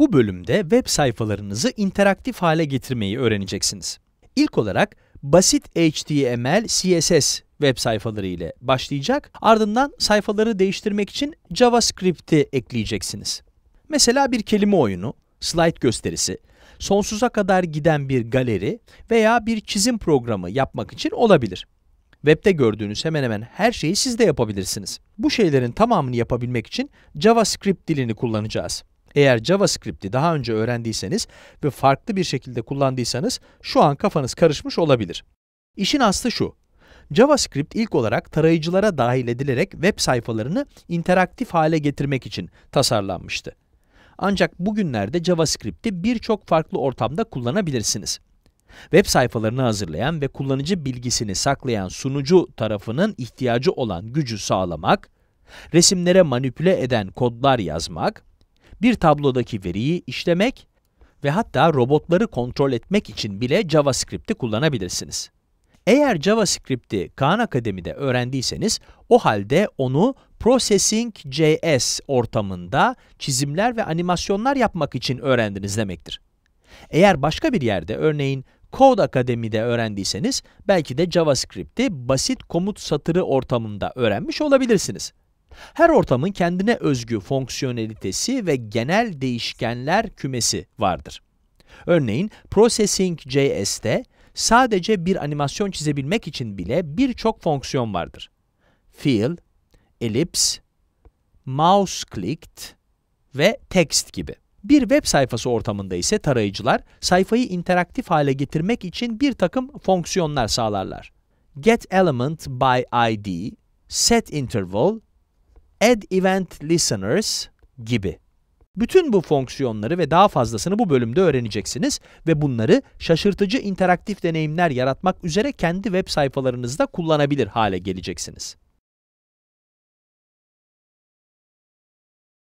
Bu bölümde web sayfalarınızı interaktif hale getirmeyi öğreneceksiniz. İlk olarak basit HTML, CSS web sayfaları ile başlayacak. Ardından sayfaları değiştirmek için JavaScript'i ekleyeceksiniz. Mesela bir kelime oyunu, slide gösterisi, sonsuza kadar giden bir galeri veya bir çizim programı yapmak için olabilir. Web'de gördüğünüz hemen hemen her şeyi siz de yapabilirsiniz. Bu şeylerin tamamını yapabilmek için JavaScript dilini kullanacağız. Eğer JavaScript'i daha önce öğrendiyseniz ve farklı bir şekilde kullandıysanız şu an kafanız karışmış olabilir. İşin aslı şu. JavaScript ilk olarak tarayıcılara dahil edilerek web sayfalarını interaktif hale getirmek için tasarlanmıştı. Ancak bugünlerde JavaScript'i birçok farklı ortamda kullanabilirsiniz. Web sayfalarını hazırlayan ve kullanıcı bilgisini saklayan sunucu tarafının ihtiyacı olan gücü sağlamak, resimlere manipüle eden kodlar yazmak, bir tablodaki veriyi işlemek ve hatta robotları kontrol etmek için bile JavaScript'i kullanabilirsiniz. Eğer JavaScript'i Khan Akademi'de öğrendiyseniz, o halde onu Processing.js ortamında çizimler ve animasyonlar yapmak için öğrendiniz demektir. Eğer başka bir yerde, örneğin Code Akademi'de öğrendiyseniz, belki de JavaScript'i basit komut satırı ortamında öğrenmiş olabilirsiniz. Her ortamın kendine özgü fonksiyonelitesi ve genel değişkenler kümesi vardır. Örneğin Processing Processing.js'te sadece bir animasyon çizebilmek için bile birçok fonksiyon vardır. Fill, Ellipse, Mouse Clicked ve Text gibi. Bir web sayfası ortamında ise tarayıcılar sayfayı interaktif hale getirmek için bir takım fonksiyonlar sağlarlar. Get Element by ID, Set Interval add event listeners gibi. Bütün bu fonksiyonları ve daha fazlasını bu bölümde öğreneceksiniz ve bunları şaşırtıcı interaktif deneyimler yaratmak üzere kendi web sayfalarınızda kullanabilir hale geleceksiniz.